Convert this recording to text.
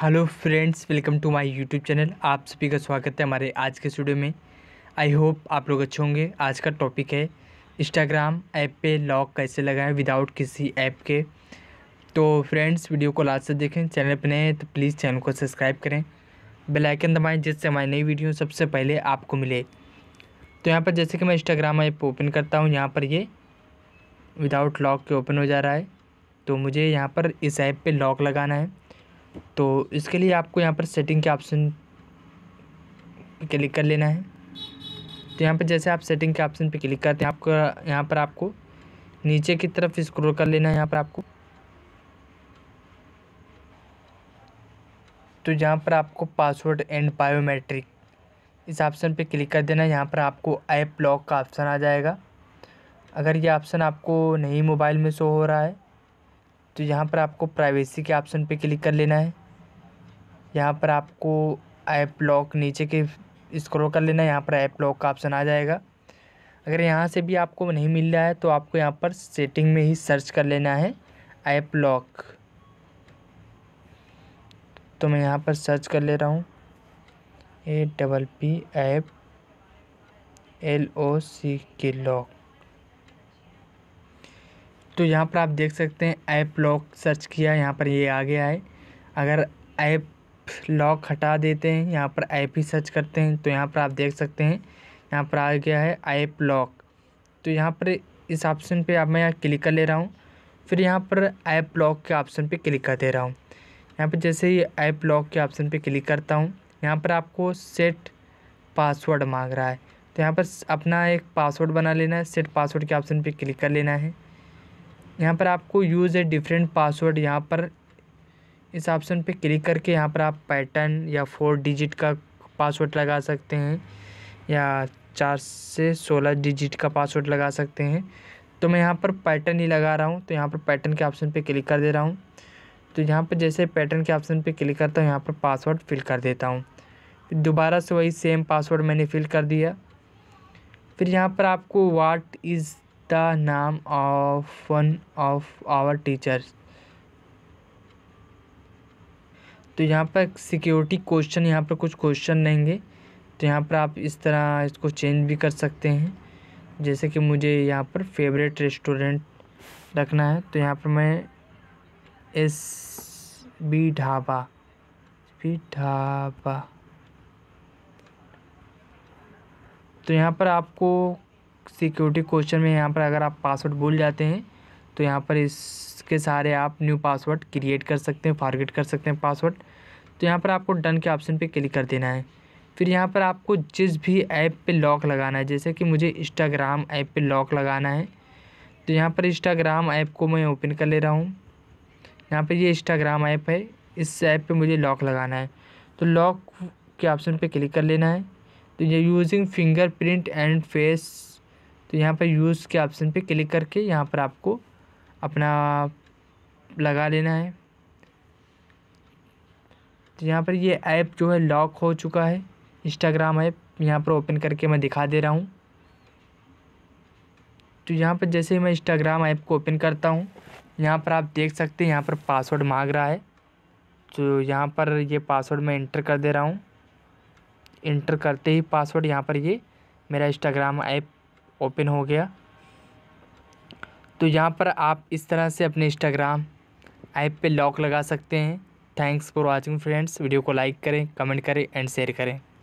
hello friends welcome to my YouTube channel आप सभी का स्वागत है हमारे आज के स्टूडियो में आई होप आप लोग अच्छे होंगे आज का टॉपिक है इंस्टाग्राम ऐप पे लॉक कैसे लगाएं विदाउट किसी ऐप के तो फ्रेंड्स वीडियो को लास्ट से देखें चैनल पर नए हैं तो प्लीज़ चैनल को सब्सक्राइब करें बेलाइकन दबाएँ जिससे हमारी नई वीडियो सबसे पहले आपको मिले तो यहाँ पर जैसे कि मैं इंस्टाग्राम ऐप ओपन करता हूँ यहाँ पर ये विदाउट लॉक के ओपन हो जा रहा है तो मुझे यहाँ पर इस ऐप पर लॉक लगाना है तो इसके लिए आपको यहाँ पर सेटिंग के ऑप्शन पर क्लिक कर लेना है तो यहाँ पर जैसे आप सेटिंग के ऑप्शन पर क्लिक करते हैं आपको यहाँ पर आपको नीचे की तरफ स्क्रोल कर लेना है यहाँ पर आपको तो यहाँ पर आपको पासवर्ड एंड बायोमेट्रिक इस ऑप्शन पे क्लिक कर देना है यहाँ पर आपको ऐप लॉक का ऑप्शन आ जाएगा अगर ये ऑप्शन आपको नहीं मोबाइल में शो हो रहा है तो यहाँ पर आपको प्राइवेसी के ऑप्शन पे क्लिक कर लेना है यहाँ पर आपको ऐप लॉक नीचे के स्क्रॉल कर लेना है यहाँ पर ऐप लॉक का ऑप्शन आ जाएगा अगर यहाँ से भी आपको नहीं मिल रहा है तो आपको यहाँ पर सेटिंग में ही सर्च कर लेना है ऐप लॉक तो मैं यहाँ पर सर्च कर ले रहा हूँ A double P app L O C K lock तो यहाँ पर आप देख सकते हैं ऐप लॉक सर्च किया यहाँ पर ये आ गया है अगर ऐप लॉक हटा देते हैं यहाँ पर ऐप ही सर्च करते हैं तो यहाँ पर आप देख सकते हैं यहाँ पर आ गया है ऐप लॉक तो यहाँ पर इस ऑप्शन पे आप मैं यहाँ क्लिक कर ले रहा हूँ फिर यहाँ पर ऐप लॉक के ऑप्शन पे क्लिक कर दे रहा हूँ यहाँ पर जैसे ही ऐप लॉक के ऑप्शन पे क्लिक करता हूँ यहाँ पर आपको सेट पासवर्ड मांग रहा है तो यहाँ पर अपना एक पासवर्ड बना लेना है सेट पासवर्ड के ऑप्शन पर क्लिक कर लेना है यहाँ पर आपको यूज़ ए डिफरेंट पासवर्ड यहाँ पर इस ऑप्शन पे क्लिक करके यहाँ पर आप पैटर्न या फोर डिजिट का पासवर्ड लगा सकते हैं या चार से सोलह डिजिट का पासवर्ड लगा सकते हैं तो मैं यहाँ पर पैटर्न ही लगा रहा हूँ तो यहाँ पर पैटर्न के ऑप्शन पे क्लिक कर दे रहा हूँ तो यहाँ पर जैसे पैटर्न के ऑप्शन पे क्लिक करता हूँ यहाँ पर पासवर्ड फिल कर देता हूँ दोबारा से वही सेम पासवर्ड मैंने फिल कर दिया फिर यहाँ पर आपको what is name of one of our teachers तो यहाँ पर सिक्योरिटी क्वेश्चन यहाँ पर कुछ क्वेश्चन रहेंगे तो यहाँ पर आप इस तरह इसको चेंज भी कर सकते हैं जैसे कि मुझे यहाँ पर फेवरेट रेस्टोरेंट रखना है तो यहाँ पर मैं S B Dhaba B Dhaba तो यहाँ पर आपको सिक्योरिटी क्वेश्चन में यहाँ पर अगर आप पासवर्ड भूल जाते हैं तो यहाँ पर इसके सहारे आप न्यू पासवर्ड क्रिएट कर सकते हैं फॉरगेट कर सकते हैं पासवर्ड तो यहाँ पर आपको डन के ऑप्शन पे क्लिक कर देना है फिर यहाँ पर आपको जिस भी ऐप पे लॉक लगाना है जैसे कि मुझे इंस्टाग्राम ऐप पे लॉक लगाना है तो यहाँ पर इंस्टाग्राम ऐप को मैं ओपन कर ले रहा हूँ यहाँ पर ये इंस्टाग्राम ऐप है इस ऐप पे मुझे लॉक लगाना है तो लॉक के ऑप्शन पे क्लिक कर लेना है तो ये यूजिंग फिंगरप्रिंट एंड फेस तो यहाँ पर यूज़ के ऑप्शन पे क्लिक करके यहाँ पर आपको अपना लगा लेना है तो यहाँ पर ये ऐप जो है लॉक हो चुका है इंस्टाग्राम ऐप यहाँ पर ओपन करके मैं दिखा दे रहा हूँ तो यहाँ पर जैसे ही मैं इंस्टाग्राम ऐप को ओपन करता हूँ यहाँ पर आप देख सकते हैं यहाँ पर पासवर्ड मांग रहा है तो यहाँ पर ये पासवर्ड मैं इंटर कर दे रहा हूँ इंटर करते ही पासवर्ड यहाँ पर ये मेरा इंस्टाग्राम ऐप ओपन हो गया तो यहाँ पर आप इस तरह से अपने इंस्टाग्राम ऐप पे लॉक लगा सकते हैं thanks for watching friends video को लाइक करें कमेंट करें एंड शेयर करें